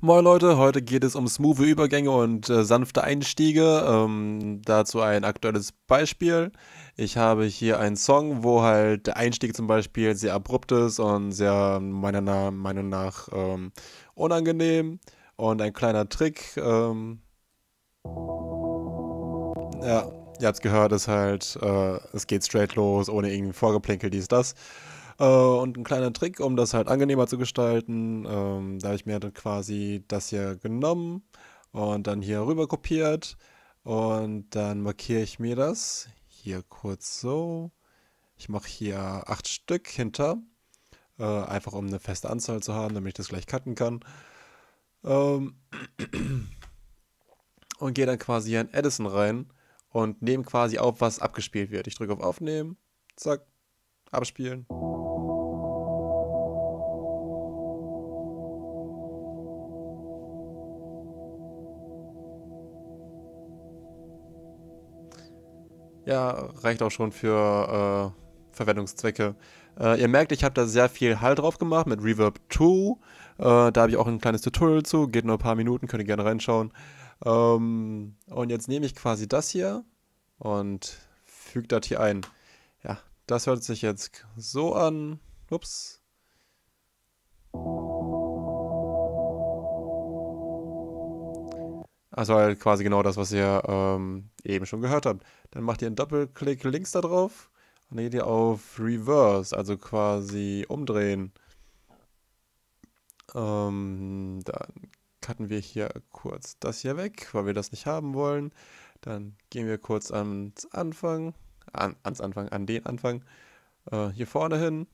Moin Leute, heute geht es um smooth Übergänge und äh, sanfte Einstiege. Ähm, dazu ein aktuelles Beispiel. Ich habe hier einen Song, wo halt der Einstieg zum Beispiel sehr abrupt ist und sehr meiner Meinung nach ähm, unangenehm. Und ein kleiner Trick. Ähm, ja, ihr habt es gehört, ist halt, äh, es geht straight los, ohne irgendwie Vorgeplänkel, dies, das. Äh, und ein kleiner Trick, um das halt angenehmer zu gestalten, ähm, da habe ich mir dann quasi das hier genommen und dann hier rüber kopiert und dann markiere ich mir das hier kurz so. Ich mache hier acht Stück hinter, äh, einfach um eine feste Anzahl zu haben, damit ich das gleich cutten kann. Ähm und gehe dann quasi hier in Edison rein und nehme quasi auf, was abgespielt wird. Ich drücke auf Aufnehmen, zack, abspielen. Ja, reicht auch schon für äh, Verwendungszwecke. Äh, ihr merkt, ich habe da sehr viel Halt drauf gemacht mit Reverb 2. Äh, da habe ich auch ein kleines Tutorial zu, geht nur ein paar Minuten, könnt ihr gerne reinschauen. Ähm, und jetzt nehme ich quasi das hier und füge das hier ein. Ja, das hört sich jetzt so an. Ups. Also halt quasi genau das, was ihr ähm, eben schon gehört habt. Dann macht ihr einen Doppelklick links da drauf und dann geht ihr auf Reverse, also quasi umdrehen. Ähm, dann cutten wir hier kurz das hier weg, weil wir das nicht haben wollen. Dann gehen wir kurz ans Anfang, an, ans Anfang, an den Anfang, äh, hier vorne hin.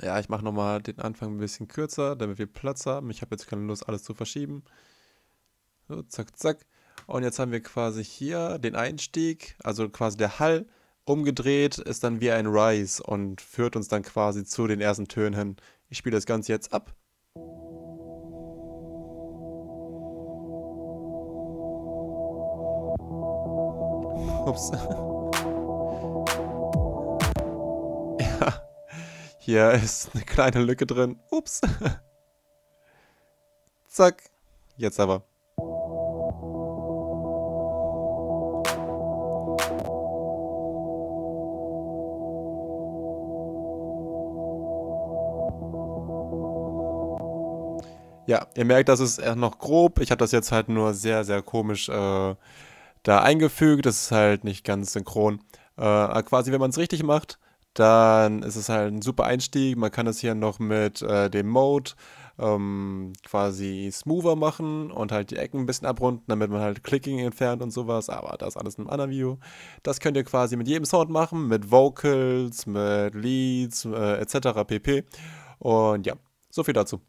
Ja, ich mache nochmal den Anfang ein bisschen kürzer, damit wir Platz haben. Ich habe jetzt keine Lust, alles zu verschieben. So, zack, zack. Und jetzt haben wir quasi hier den Einstieg, also quasi der Hall umgedreht, ist dann wie ein Rise und führt uns dann quasi zu den ersten Tönen hin. Ich spiele das Ganze jetzt ab. Ups. Ja, hier ist eine kleine Lücke drin. Ups. Zack. Jetzt aber. Ja, ihr merkt, das ist noch grob. Ich habe das jetzt halt nur sehr, sehr komisch äh, da eingefügt. Das ist halt nicht ganz synchron. Äh, quasi, wenn man es richtig macht, dann ist es halt ein super Einstieg. Man kann es hier noch mit äh, dem Mode ähm, quasi smoother machen und halt die Ecken ein bisschen abrunden, damit man halt Clicking entfernt und sowas. Aber das alles in einem anderen View. Das könnt ihr quasi mit jedem Sound machen, mit Vocals, mit Leads äh, etc. pp. Und ja, so viel dazu.